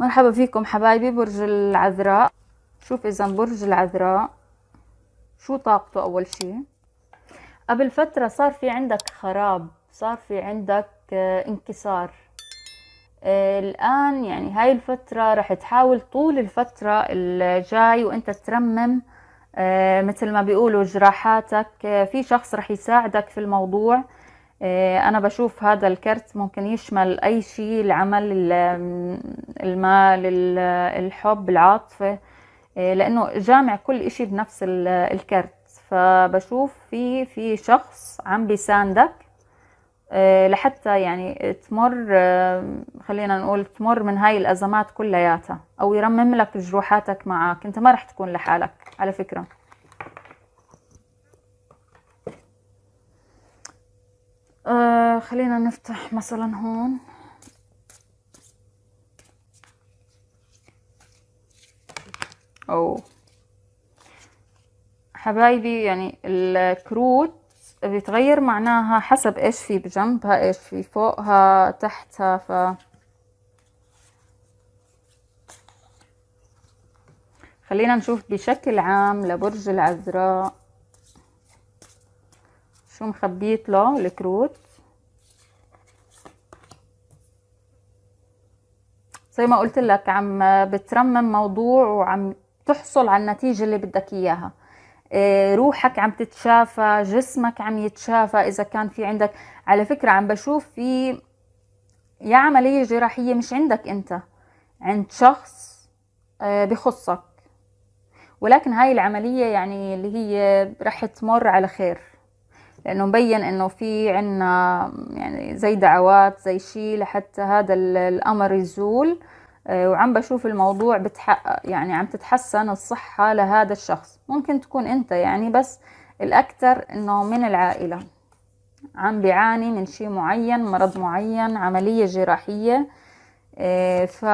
مرحبا فيكم حبايبي برج العذراء شوف اذا برج العذراء شو طاقته اول شي قبل فترة صار في عندك خراب صار في عندك آه، انكسار آه، الآن يعني هاي الفترة رح تحاول طول الفترة الجاي وانت ترمم آه، مثل ما بيقولوا جراحاتك في شخص رح يساعدك في الموضوع آه، انا بشوف هذا الكرت ممكن يشمل اي شيء العمل المال الحب العاطفه آه، لانه جامع كل إشي بنفس الكرت فبشوف في في شخص عم بيساندك آه، لحتى يعني تمر خلينا نقول تمر من هاي الازمات كلياتها او يرمم لك جروحاتك معك انت ما رح تكون لحالك على فكره آه خلينا نفتح مثلا هون أو حبايبي يعني الكروت بيتغير معناها حسب ايش في بجنبها ايش في فوقها تحتها ف خلينا نشوف بشكل عام لبرج العذراء شو مخبيت له الكروت زي ما قلت لك عم بترمم موضوع وعم تحصل على النتيجة اللي بدك إياها إيه، روحك عم تتشافى جسمك عم يتشافى إذا كان في عندك على فكرة عم بشوف في يا عملية جراحية مش عندك أنت عند شخص إيه، بخصك ولكن هاي العملية يعني اللي هي رح تمر على خير لانه مبين انه في عنا يعني زي دعوات زي شيء لحتى هذا الامر يزول آه، وعم بشوف الموضوع بتحقق يعني عم تتحسن الصحة لهذا الشخص ممكن تكون انت يعني بس الاكثر انه من العائلة عم بيعاني من شيء معين مرض معين عملية جراحية آه، ف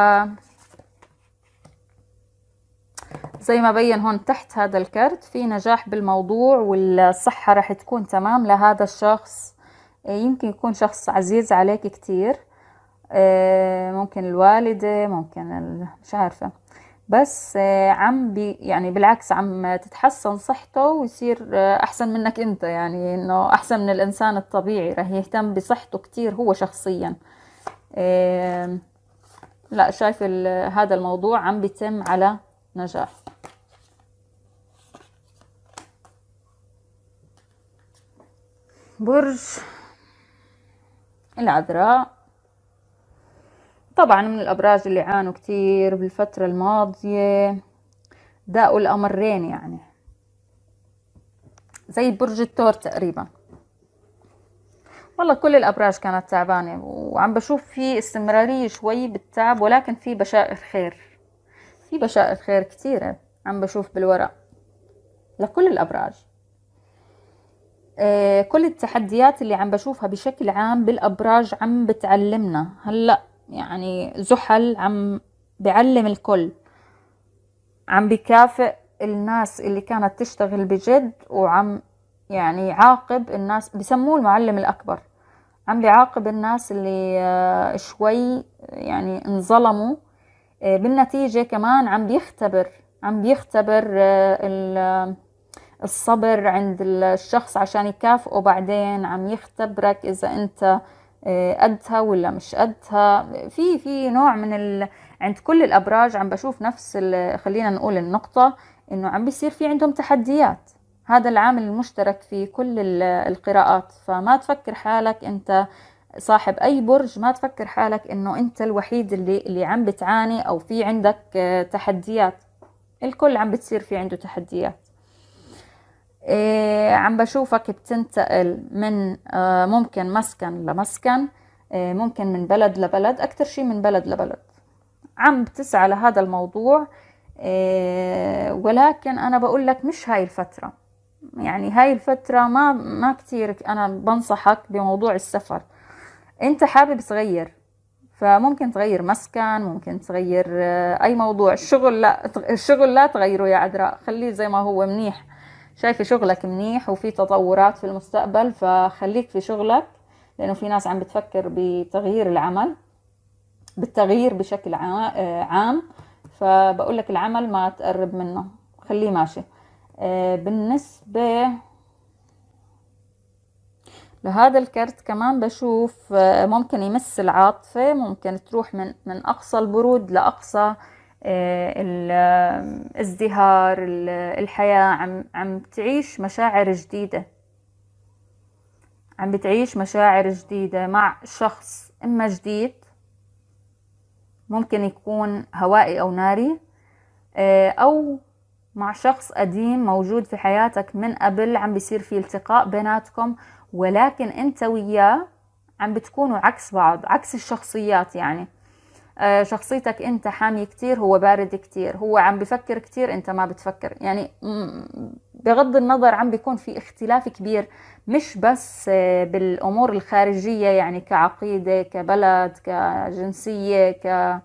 زي ما بين هون تحت هذا الكرت في نجاح بالموضوع والصحة رح تكون تمام لهذا الشخص إيه، يمكن يكون شخص عزيز عليك كتير إيه، ممكن الوالدة ممكن مش عارفة بس إيه، عم بي يعني بالعكس عم تتحسن صحته ويصير أحسن منك أنت يعني إنه أحسن من الإنسان الطبيعي رح يهتم بصحته كتير هو شخصيا لا شايف هذا الموضوع عم بيتم على نجاح برج العذراء طبعا من الأبراج اللي عانوا كتير بالفترة الماضية داقوا الأمرين يعني زي برج التور تقريبا والله كل الأبراج كانت تعبانة وعم بشوف في استمرارية شوي بالتعب ولكن في بشائر خير في بشائر خير كتيرة عم بشوف بالورق لكل الأبراج آه، كل التحديات اللي عم بشوفها بشكل عام بالأبراج عم بتعلمنا هلأ يعني زحل عم بعلم الكل عم بكافئ الناس اللي كانت تشتغل بجد وعم يعني عاقب الناس بسموه المعلم الأكبر عم بيعاقب الناس اللي آه، شوي يعني انظلموا آه، بالنتيجة كمان عم بيختبر عم بيختبر آه، الصبر عند الشخص عشان يكافئه بعدين عم يختبرك إذا أنت آه، قدها ولا مش قدها في في نوع من ال... عند كل الأبراج عم بشوف نفس ال... خلينا نقول النقطة إنه عم بيصير في عندهم تحديات هذا العامل المشترك في كل القراءات فما تفكر حالك أنت صاحب اي برج ما تفكر حالك انه انت الوحيد اللي اللي عم بتعاني او في عندك آه، تحديات الكل عم بتصير في عنده تحديات إيه عم بشوفك بتنتقل من آه، ممكن مسكن لمسكن إيه، ممكن من بلد لبلد أكثر شيء من بلد لبلد عم بتسعى لهذا الموضوع إيه، ولكن أنا بقول لك مش هاي الفترة يعني هاي الفترة ما ما كتير أنا بنصحك بموضوع السفر انت حابب تغير فممكن تغير مسكن ممكن تغير آه، اي موضوع الشغل لا الشغل لا تغيره يا عذراء خليه زي ما هو منيح شايفه شغلك منيح وفي تطورات في المستقبل فخليك في شغلك لانه في ناس عم بتفكر بتغيير العمل بالتغيير بشكل آه، عام فبقول لك العمل ما تقرب منه خليه ماشي آه، بالنسبه لهذا الكرت كمان بشوف آه، ممكن يمس العاطفة ممكن تروح من, من أقصى البرود لأقصى آه، الازدهار الحياة عم, عم تعيش مشاعر جديدة عم بتعيش مشاعر جديدة مع شخص إما جديد ممكن يكون هوائي أو ناري آه، أو مع شخص قديم موجود في حياتك من قبل عم بيصير في التقاء بيناتكم ولكن انت وياه عم بتكونوا عكس بعض عكس الشخصيات يعني آه شخصيتك انت حامي كتير هو بارد كتير هو عم بفكر كتير انت ما بتفكر يعني بغض النظر عم بيكون في اختلاف كبير مش بس آه بالامور الخارجيه يعني كعقيده كبلد كجنسيه ك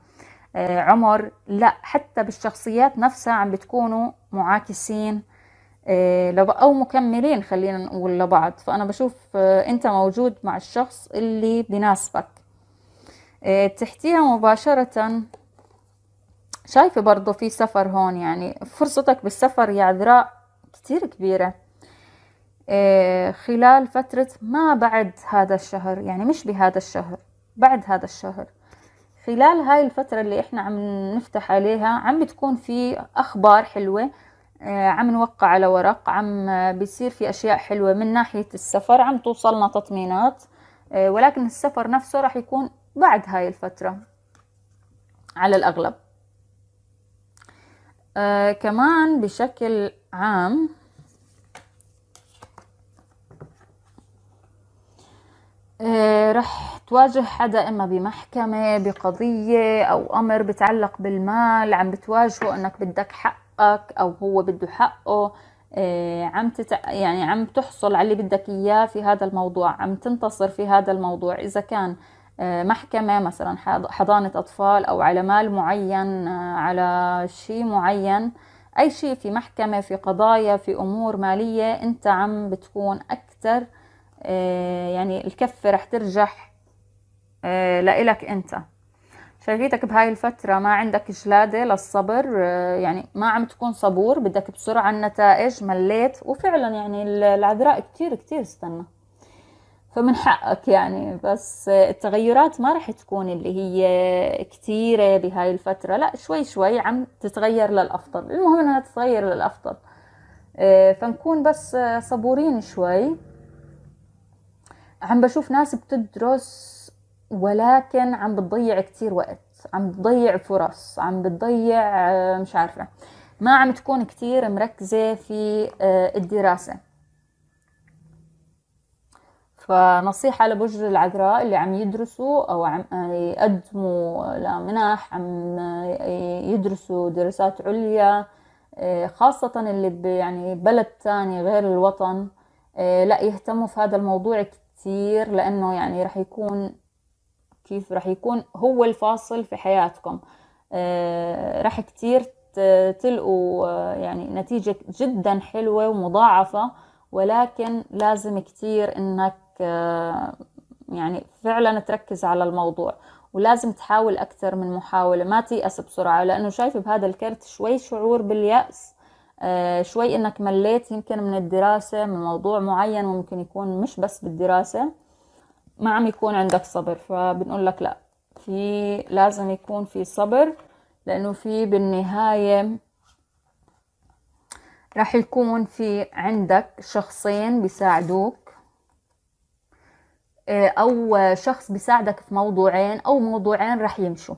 آه، عمر لا حتى بالشخصيات نفسها عم بتكونوا معاكسين آه، او مكملين خلينا نقول لبعض فانا بشوف آه، انت موجود مع الشخص اللي بناسبك آه، تحتيها مباشرة شايفة برضو في سفر هون يعني فرصتك بالسفر يا عذراء كتير كبيرة خلال فترة ما بعد هذا الشهر يعني مش بهذا الشهر بعد هذا الشهر خلال هاي الفترة اللي احنا عم نفتح عليها عم بتكون في اخبار حلوة آه، عم نوقع على ورق عم بيصير في أشياء حلوة من ناحية السفر عم توصلنا تطمينات آه، ولكن السفر نفسه راح يكون بعد هاي الفترة على الأغلب آه كمان بشكل عام آه رح تواجه حدا إما بمحكمة بقضية أو أمر بتعلق بالمال عم بتواجهه أنك بدك حق حقك او هو بده حقه آه، عم تتع... يعني عم تحصل على اللي بدك اياه في هذا الموضوع عم تنتصر في هذا الموضوع اذا كان آه، محكمة مثلا حضانة أطفال أو على مال معين آه، على شيء معين أي شيء في محكمة في قضايا في أمور مالية أنت عم بتكون أكثر يعني الكفة رح ترجح لإلك أنت شايفيتك بهاي الفترة ما عندك جلادة للصبر آه، يعني ما عم تكون صبور بدك بسرعة النتائج مليت وفعلا يعني العذراء كتير كتير استنى فمن حقك يعني بس التغيرات ما رح تكون اللي هي كتيرة بهاي الفترة لا شوي شوي عم تتغير للأفضل المهم أنها تتغير للأفضل آه، فنكون بس صبورين شوي عم بشوف ناس بتدرس ولكن عم بتضيع كتير وقت عم بتضيع فرص عم بتضيع آه، مش عارفة ما عم تكون كتير مركزة في آه، الدراسة فنصيحة لبجر العذراء اللي عم يدرسوا أو عم آه، يقدموا لمنح عم يدرسوا دراسات عليا خاصة اللي يعني بلد تاني غير الوطن لا يهتموا في هذا الموضوع كتير لأنه يعني رح يكون كيف راح يكون هو الفاصل في حياتكم آه، راح كتير تلقوا آه، يعني نتيجة جدا حلوة ومضاعفة ولكن لازم كتير انك آه، يعني فعلا تركز على الموضوع ولازم تحاول أكثر من محاولة ما تيأس بسرعة لأنه شايف بهذا الكرت شوي شعور باليأس شوي إنك مليت يمكن من الدراسة من موضوع معين ممكن يكون مش بس بالدراسة ما عم يكون عندك صبر فبنقول لك لا في لازم يكون في صبر لأنه في بالنهاية راح يكون في عندك شخصين بيساعدوك آه، أو شخص بيساعدك في موضوعين أو موضوعين راح يمشوا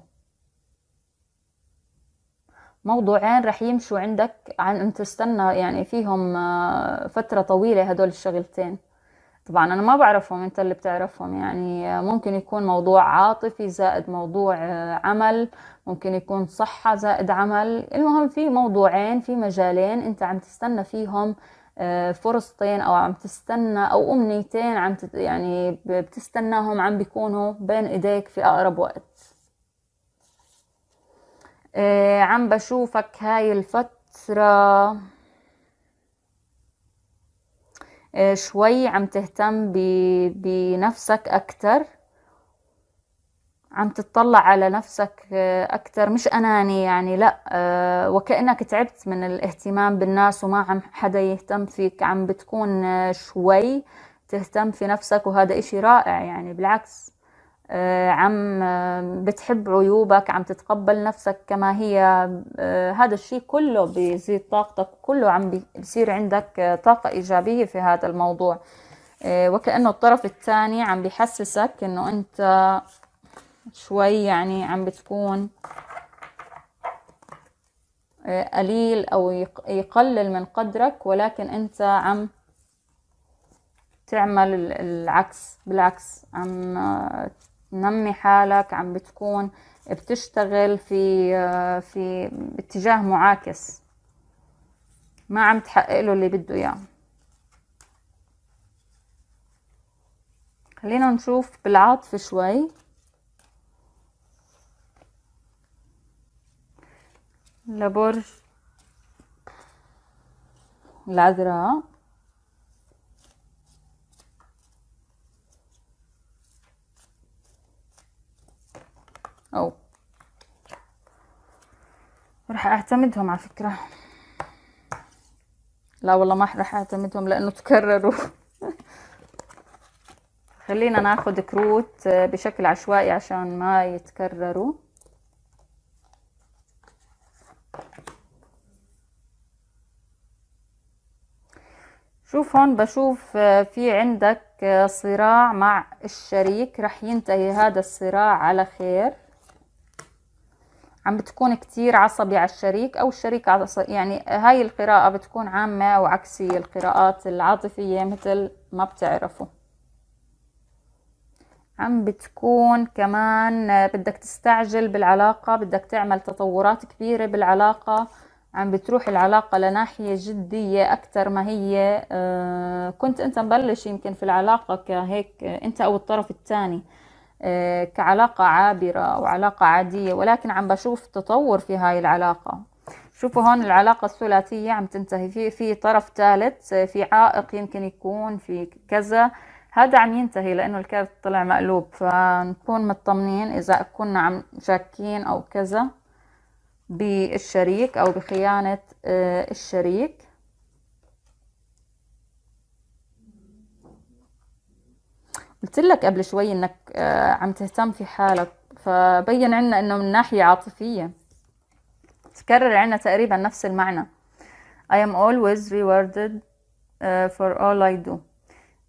موضوعين رح يمشوا عندك عن ان تستنى يعني فيهم آه، فترة طويلة هدول الشغلتين طبعا انا ما بعرفهم انت اللي بتعرفهم يعني ممكن يكون موضوع عاطفي زائد موضوع عمل ممكن يكون صحة زائد عمل المهم في موضوعين في مجالين انت عم تستنى فيهم آه، فرصتين او عم تستنى او امنيتين عم تت يعني بتستناهم عم بيكونوا بين ايديك في اقرب وقت آه، عم بشوفك هاي الفترة شوي عم تهتم بنفسك أكتر عم تتطلع على نفسك آه، أكتر مش أناني يعني لا آه، وكأنك تعبت من الاهتمام بالناس وما عم حدا يهتم فيك عم بتكون آه، شوي تهتم في نفسك وهذا إشي رائع يعني بالعكس آه، عم آه، بتحب عيوبك عم تتقبل نفسك كما هي آه، هذا الشيء كله بيزيد طاقتك كله عم بيصير عندك طاقة إيجابية في هذا الموضوع وكأنه الطرف الثاني عم بيحسسك إنه أنت شوي يعني عم بتكون قليل أو يقلل من قدرك ولكن أنت عم تعمل العكس بالعكس عم تنمي حالك عم بتكون بتشتغل في آه، في باتجاه معاكس ما عم تحقق له اللي بده اياه خلينا نشوف بالعاطفة شوي لبرج العذراء او راح اعتمدهم على فكرة لا والله ما راح اعتمدهم لانه تكرروا خلينا ناخذ كروت بشكل عشوائي عشان ما يتكرروا شوف هون بشوف في عندك صراع مع الشريك رح ينتهي هذا الصراع على خير عم بتكون كتير عصبي على الشريك أو الشريك عصبي يعني هاي القراءة بتكون عامة وعكسي القراءات العاطفية مثل ما بتعرفوا عم بتكون كمان بدك تستعجل بالعلاقة بدك تعمل تطورات كبيرة بالعلاقة عم بتروح العلاقة لناحية جدية اكتر ما هي آه، كنت أنت مبلش يمكن في العلاقة كهيك أنت أو الطرف الثاني آه، كعلاقة عابرة أو علاقة عادية ولكن عم بشوف تطور في هاي العلاقة شوفوا هون العلاقة الثلاثية عم تنتهي في في طرف ثالث في عائق يمكن يكون في كذا هذا عم ينتهي لأنه الكارت طلع مقلوب فنكون مطمنين إذا كنا عم شاكين أو كذا بالشريك أو بخيانة آه، الشريك قلت لك قبل شوي انك آه، عم تهتم في حالك فبين عنا انه من ناحية عاطفية تكرر عنا تقريبا نفس المعنى I am always rewarded آه، for all I do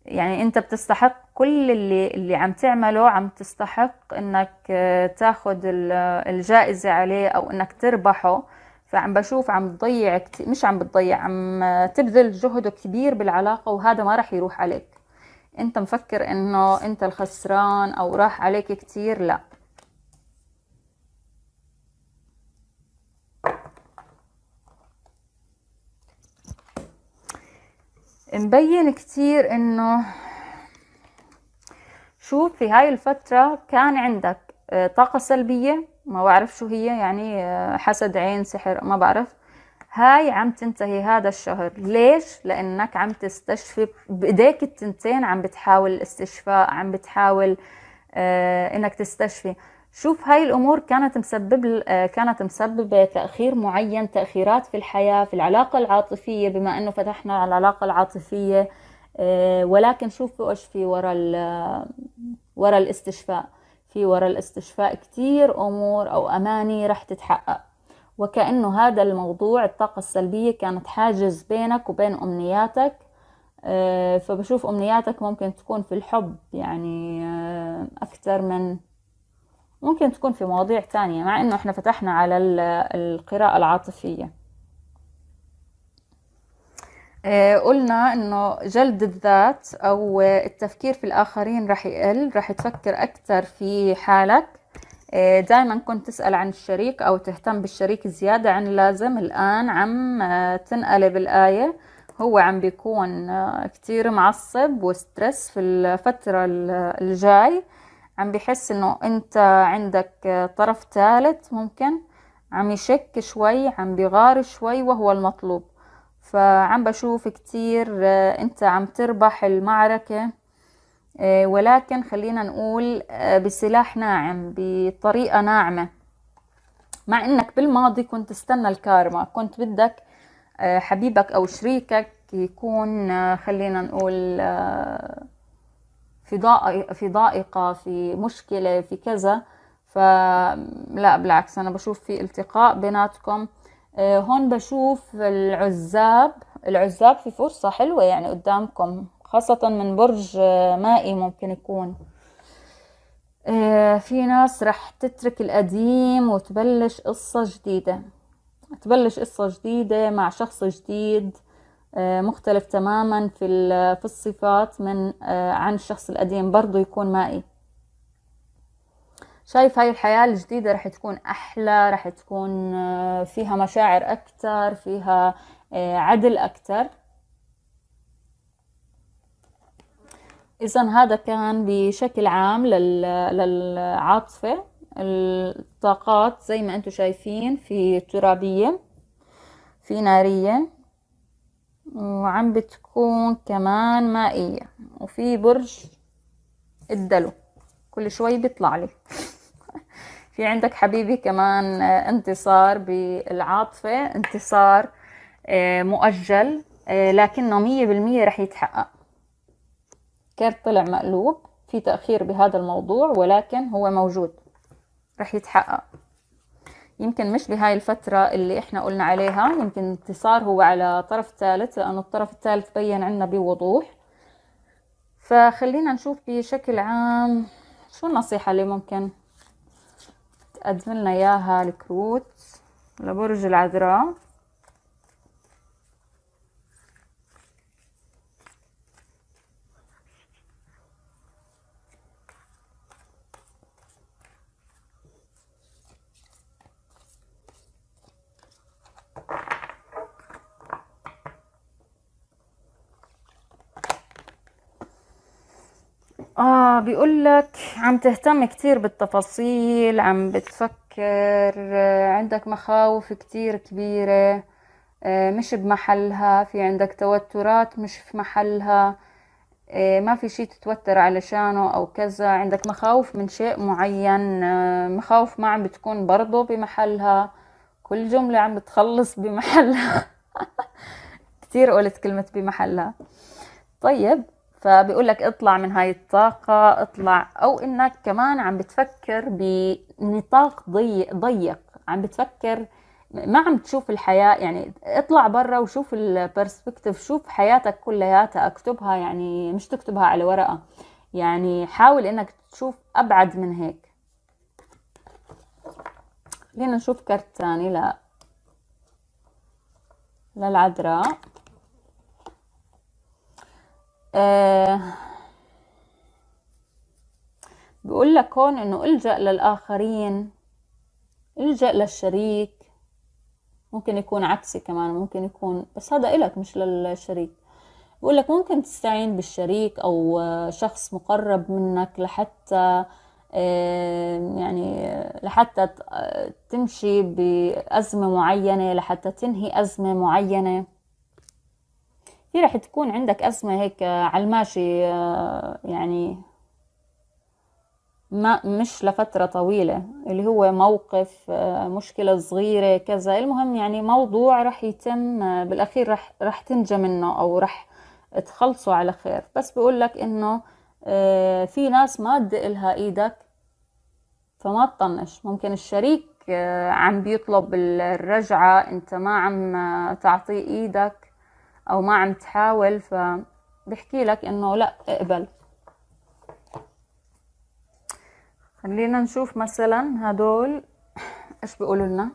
يعني انت بتستحق كل اللي اللي عم تعمله عم تستحق انك آه، تاخد الجائزة عليه او انك تربحه فعم بشوف عم تضيع كت... مش عم بتضيع عم تبذل جهد كبير بالعلاقة وهذا ما رح يروح عليك انت مفكر انه انت الخسران او راح عليك كتير لا مبين كتير انه شوف في هاي الفترة كان عندك آه، طاقة سلبية ما بعرف شو هي يعني آه، حسد عين سحر ما بعرف هاي عم تنتهي هذا الشهر ليش لانك عم تستشفي بايديك التنتين عم بتحاول الاستشفاء عم بتحاول آه انك تستشفي شوف هاي الامور كانت مسبب آه كانت مسببه تاخير معين تاخيرات في الحياه في العلاقه العاطفيه بما انه فتحنا على العلاقه العاطفيه آه ولكن شوف ايش في ورا ورا الاستشفاء في ورا الاستشفاء كتير امور او اماني رح تتحقق وكأنه هذا الموضوع الطاقة السلبية كانت حاجز بينك وبين أمنياتك آه، فبشوف أمنياتك ممكن تكون في الحب يعني آه، أكثر من ممكن تكون في مواضيع تانية مع إنه إحنا فتحنا على القراءة العاطفية آه، قلنا إنه جلد الذات أو التفكير في الآخرين رح يقل رح تفكر أكثر في حالك إيه، دائما كنت تسأل عن الشريك أو تهتم بالشريك زيادة عن اللازم الآن عم آه، تنقلب الآية هو عم بيكون آه، كتير معصب وسترس في الفترة الجاي عم بيحس انه انت عندك آه، طرف ثالث ممكن عم يشك شوي عم بيغار شوي وهو المطلوب فعم بشوف كتير انت عم تربح المعركة آه، ولكن خلينا نقول آه، بسلاح ناعم بطريقة ناعمة مع انك بالماضي كنت تستنى الكارما كنت بدك آه، حبيبك او شريكك يكون خلينا نقول في ضائقة في ضائقة في مشكلة في كذا فلا بالعكس أنا بشوف في التقاء بيناتكم هون بشوف العزاب العزاب في فرصة حلوة يعني قدامكم خاصة من برج آه، مائي ممكن يكون آه، في ناس رح تترك القديم وتبلش قصة جديدة تبلش قصة جديدة مع شخص جديد آه، مختلف تماما في في الصفات من عن الشخص القديم برضه يكون مائي شايف هاي الحياة الجديدة رح تكون أحلى رح تكون فيها مشاعر أكتر فيها عدل أكتر إذا هذا كان بشكل عام للعاطفة الطاقات زي ما انتم شايفين في ترابية في نارية وعم بتكون كمان مائية وفي برج الدلو كل شوي بيطلع لي في عندك حبيبي كمان آه، انتصار بالعاطفة انتصار آه، مؤجل آه، لكنه مية بالمية رح يتحقق كارت طلع مقلوب في تأخير بهذا الموضوع ولكن هو موجود رح يتحقق يمكن مش بهاي الفترة اللي احنا قلنا عليها يمكن انتصار هو على طرف ثالث لأنه الطرف الثالث بين عنا بوضوح فخلينا نشوف بشكل عام شو النصيحة اللي ممكن تقدم لنا إياها الكروت لبرج العذراء اه بيقول لك عم تهتم كتير بالتفاصيل عم بتفكر آه، عندك مخاوف كتير كبيرة آه، مش بمحلها في عندك توترات مش في محلها آه، ما في شي تتوتر علشانه او كذا عندك مخاوف من شيء معين مخاوف ما عم بتكون برضه بمحلها كل جملة عم بتخلص بمحلها كتير قلت كلمة بمحلها طيب فبيقول لك اطلع من هاي الطاقة اطلع أو إنك كمان عم بتفكر بنطاق ضيق ضيق عم بتفكر ما عم تشوف الحياة يعني اطلع برا وشوف البرسبكتيف شوف حياتك كلياتها اكتبها يعني مش تكتبها على ورقة يعني حاول انك تشوف ابعد من هيك خلينا نشوف كرت ثاني لا للعذراء آه، بيقول بقول لك هون انه الجأ للآخرين الجأ للشريك ممكن يكون عكسي كمان ممكن يكون بس هذا إلك مش للشريك بقول لك ممكن تستعين بالشريك أو شخص مقرب منك لحتى آه، يعني لحتى تمشي بأزمة معينة لحتى تنهي أزمة معينة هي راح تكون عندك أزمة هيك آه، على الماشي آه، يعني ما مش لفترة طويلة اللي هو موقف آه، مشكلة صغيرة كذا المهم يعني موضوع رح يتم بالأخير رح, رح تنجى منه أو رح تخلصوا على خير بس بقول لك إنه في ناس ما لها إيدك فما تطنش ممكن الشريك عم بيطلب الرجعة أنت ما عم تعطيه إيدك او ما عم تحاول فبحكي لك انه لا اقبل خلينا نشوف مثلا هدول ايش بيقولوا لنا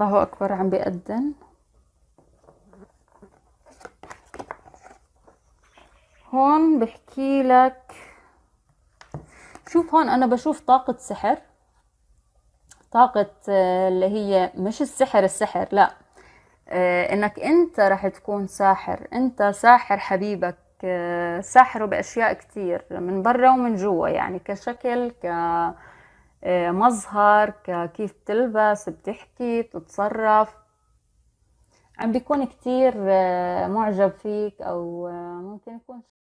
الله أكبر عم بيأذن هون بحكي لك شوف هون أنا بشوف طاقة سحر طاقة آه، اللي هي مش السحر السحر لا آه، انك انت رح تكون ساحر انت ساحر حبيبك آه، ساحره باشياء كتير من برا ومن جوا يعني كشكل ك آه، مظهر كيف بتلبس بتحكي بتتصرف عم بيكون كتير آه، معجب فيك أو آه، ممكن يكون